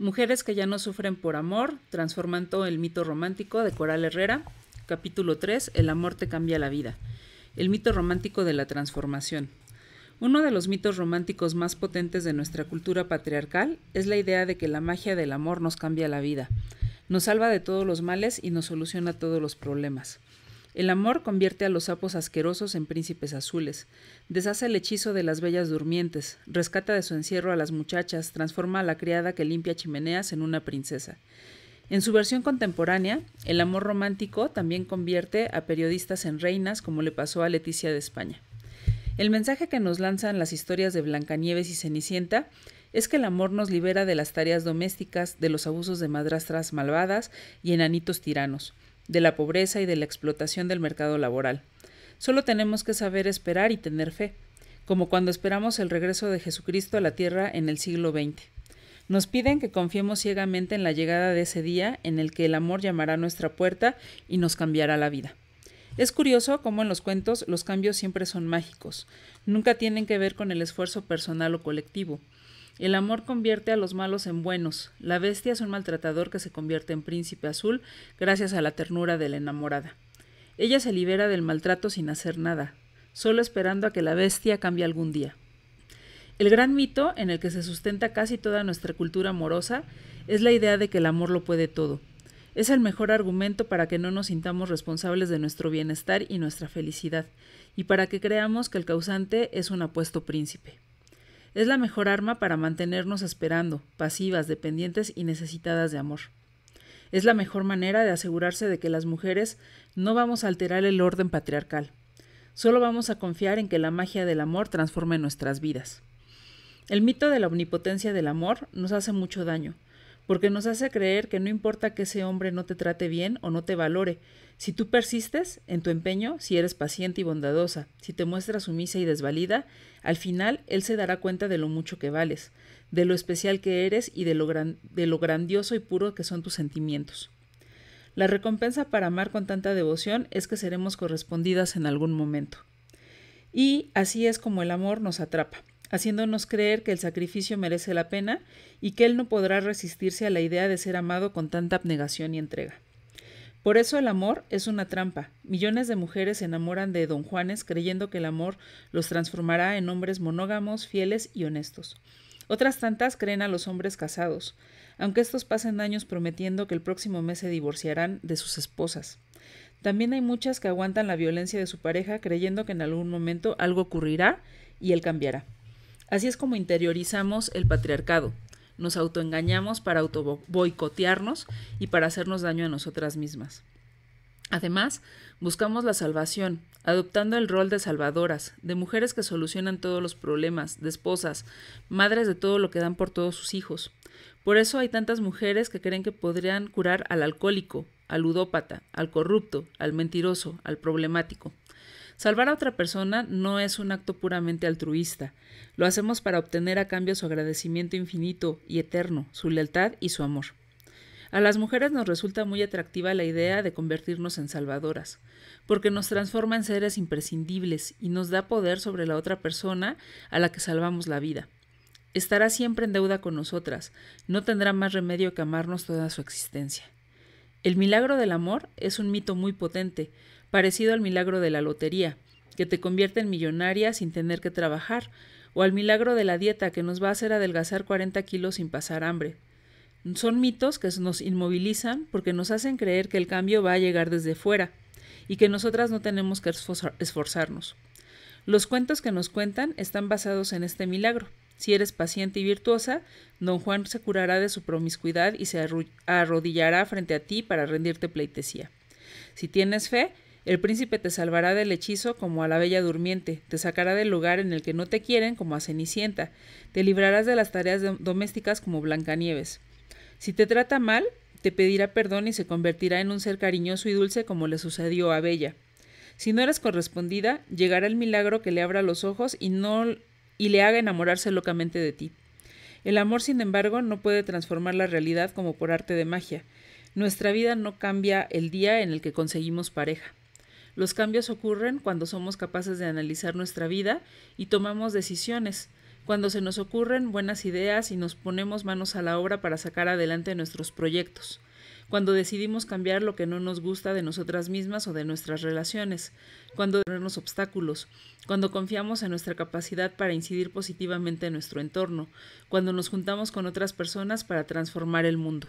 Mujeres que ya no sufren por amor, transformando el mito romántico de Coral Herrera, capítulo 3, El amor te cambia la vida, el mito romántico de la transformación. Uno de los mitos románticos más potentes de nuestra cultura patriarcal es la idea de que la magia del amor nos cambia la vida, nos salva de todos los males y nos soluciona todos los problemas. El amor convierte a los sapos asquerosos en príncipes azules, deshace el hechizo de las bellas durmientes, rescata de su encierro a las muchachas, transforma a la criada que limpia chimeneas en una princesa. En su versión contemporánea, el amor romántico también convierte a periodistas en reinas, como le pasó a Leticia de España. El mensaje que nos lanzan las historias de Blancanieves y Cenicienta es que el amor nos libera de las tareas domésticas, de los abusos de madrastras malvadas y enanitos tiranos de la pobreza y de la explotación del mercado laboral. Solo tenemos que saber esperar y tener fe, como cuando esperamos el regreso de Jesucristo a la tierra en el siglo XX. Nos piden que confiemos ciegamente en la llegada de ese día en el que el amor llamará a nuestra puerta y nos cambiará la vida. Es curioso cómo en los cuentos los cambios siempre son mágicos, nunca tienen que ver con el esfuerzo personal o colectivo. El amor convierte a los malos en buenos. La bestia es un maltratador que se convierte en príncipe azul gracias a la ternura de la enamorada. Ella se libera del maltrato sin hacer nada, solo esperando a que la bestia cambie algún día. El gran mito en el que se sustenta casi toda nuestra cultura amorosa es la idea de que el amor lo puede todo. Es el mejor argumento para que no nos sintamos responsables de nuestro bienestar y nuestra felicidad, y para que creamos que el causante es un apuesto príncipe. Es la mejor arma para mantenernos esperando, pasivas, dependientes y necesitadas de amor. Es la mejor manera de asegurarse de que las mujeres no vamos a alterar el orden patriarcal. Solo vamos a confiar en que la magia del amor transforme nuestras vidas. El mito de la omnipotencia del amor nos hace mucho daño, porque nos hace creer que no importa que ese hombre no te trate bien o no te valore, si tú persistes en tu empeño, si eres paciente y bondadosa, si te muestras sumisa y desvalida, al final él se dará cuenta de lo mucho que vales, de lo especial que eres y de lo, de lo grandioso y puro que son tus sentimientos. La recompensa para amar con tanta devoción es que seremos correspondidas en algún momento. Y así es como el amor nos atrapa, haciéndonos creer que el sacrificio merece la pena y que Él no podrá resistirse a la idea de ser amado con tanta abnegación y entrega. Por eso el amor es una trampa. Millones de mujeres se enamoran de don Juanes creyendo que el amor los transformará en hombres monógamos, fieles y honestos. Otras tantas creen a los hombres casados, aunque estos pasen años prometiendo que el próximo mes se divorciarán de sus esposas. También hay muchas que aguantan la violencia de su pareja creyendo que en algún momento algo ocurrirá y él cambiará. Así es como interiorizamos el patriarcado. Nos autoengañamos para boicotearnos y para hacernos daño a nosotras mismas. Además, buscamos la salvación, adoptando el rol de salvadoras, de mujeres que solucionan todos los problemas, de esposas, madres de todo lo que dan por todos sus hijos. Por eso hay tantas mujeres que creen que podrían curar al alcohólico, al ludópata, al corrupto, al mentiroso, al problemático. Salvar a otra persona no es un acto puramente altruista. Lo hacemos para obtener a cambio su agradecimiento infinito y eterno, su lealtad y su amor. A las mujeres nos resulta muy atractiva la idea de convertirnos en salvadoras, porque nos transforma en seres imprescindibles y nos da poder sobre la otra persona a la que salvamos la vida. Estará siempre en deuda con nosotras, no tendrá más remedio que amarnos toda su existencia. El milagro del amor es un mito muy potente, parecido al milagro de la lotería, que te convierte en millonaria sin tener que trabajar, o al milagro de la dieta que nos va a hacer adelgazar 40 kilos sin pasar hambre. Son mitos que nos inmovilizan porque nos hacen creer que el cambio va a llegar desde fuera y que nosotras no tenemos que esforzarnos. Los cuentos que nos cuentan están basados en este milagro, si eres paciente y virtuosa, don Juan se curará de su promiscuidad y se arrodillará frente a ti para rendirte pleitesía. Si tienes fe, el príncipe te salvará del hechizo como a la bella durmiente, te sacará del lugar en el que no te quieren como a Cenicienta, te librarás de las tareas domésticas como Blancanieves. Si te trata mal, te pedirá perdón y se convertirá en un ser cariñoso y dulce como le sucedió a Bella. Si no eres correspondida, llegará el milagro que le abra los ojos y no y le haga enamorarse locamente de ti. El amor, sin embargo, no puede transformar la realidad como por arte de magia. Nuestra vida no cambia el día en el que conseguimos pareja. Los cambios ocurren cuando somos capaces de analizar nuestra vida y tomamos decisiones, cuando se nos ocurren buenas ideas y nos ponemos manos a la obra para sacar adelante nuestros proyectos cuando decidimos cambiar lo que no nos gusta de nosotras mismas o de nuestras relaciones, cuando tenemos obstáculos, cuando confiamos en nuestra capacidad para incidir positivamente en nuestro entorno, cuando nos juntamos con otras personas para transformar el mundo.